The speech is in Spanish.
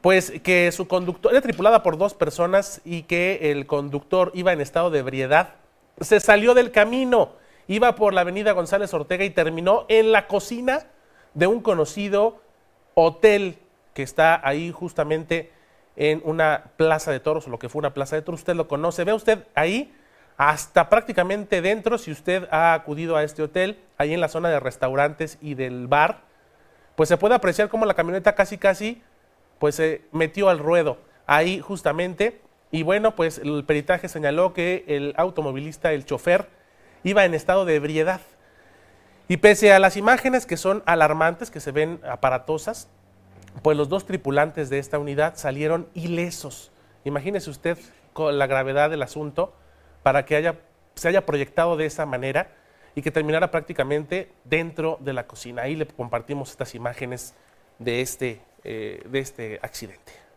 pues que su conductor, era tripulada por dos personas y que el conductor iba en estado de ebriedad, se salió del camino, iba por la avenida González Ortega y terminó en la cocina de un conocido hotel que está ahí justamente en una plaza de toros, lo que fue una plaza de toros, usted lo conoce, ve usted ahí hasta prácticamente dentro, si usted ha acudido a este hotel, ahí en la zona de restaurantes y del bar, pues se puede apreciar cómo la camioneta casi casi pues se metió al ruedo ahí justamente y bueno, pues el peritaje señaló que el automovilista, el chofer, iba en estado de ebriedad. Y pese a las imágenes que son alarmantes, que se ven aparatosas, pues los dos tripulantes de esta unidad salieron ilesos. Imagínese usted con la gravedad del asunto para que haya, se haya proyectado de esa manera y que terminara prácticamente dentro de la cocina. Ahí le compartimos estas imágenes de este, eh, de este accidente.